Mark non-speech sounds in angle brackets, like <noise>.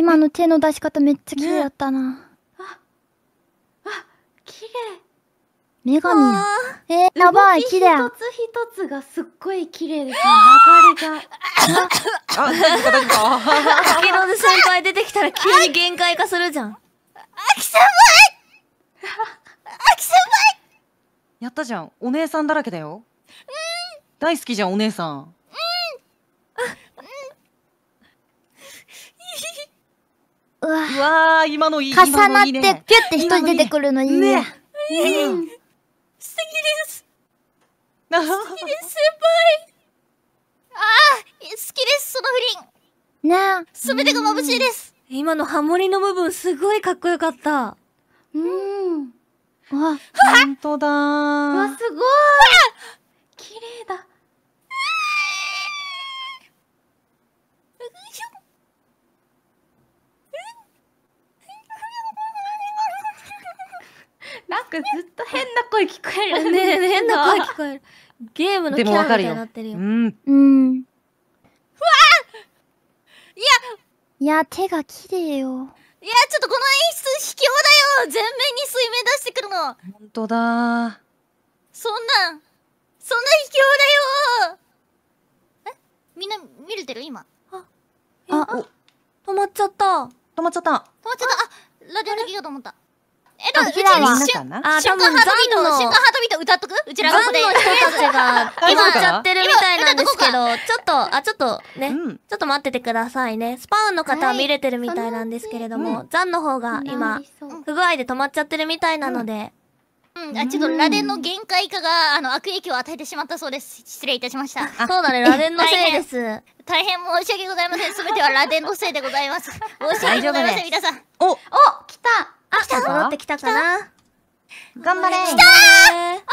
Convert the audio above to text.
今の手の出し方めっちゃ綺麗だったな。ね、あ、あ、綺麗。女神や。えー、やばい、綺麗。一つ一つがすっごい綺麗ですね。流れが。あ、大か、大か。月先輩出てきたら急に限界化するじゃん。先輩先輩やったじゃん。お姉さんだらけだよ。うん。大好きじゃん、お姉さん。うわあ今のいい重なって、ぴゅって人出てくるのいいね。うん、素敵です。好きです、先輩。ああ、好きです、その不倫。ねえ。すべてが眩しいです。今のハモリの部分、すごいかっこよかった。うん。わ、ほんとだー。わ、すごい。綺麗だ。かずっと変な声聞こえる <laughs> ね変な声聞こえるゲームのキャラみたいになってるようん、うん、わいやいや手が綺麗よいやちょっとこの演出卑怯だよ全面に水面出してくるの本当だそんなそんな卑怯だよえみんな見れてる今ああ止まっちゃった止まっちゃった止まっちゃったあラジオルギガと思ったえっと、うちらは、あ、ュンハートビート、シュンハートビート歌っとくうちらがの子で。人たちが、今歌ってるみたいなんですけど、ちょっと、あ、ちょっとね、ちょっと待っててくださいね。スパウンの方は見れてるみたいなんですけれども、ザンの方が今、不具合で止まっちゃってるみたいなので、うん、あちょっと螺鈿の限界化があの悪影響を与えてしまったそうです失礼いたしましたそうだね螺鈿のせいです大変申し訳ございませんすべては螺鈿のせいでございます申し訳ございません、皆さんおお来た戻ってきたかな。頑張れ。来たー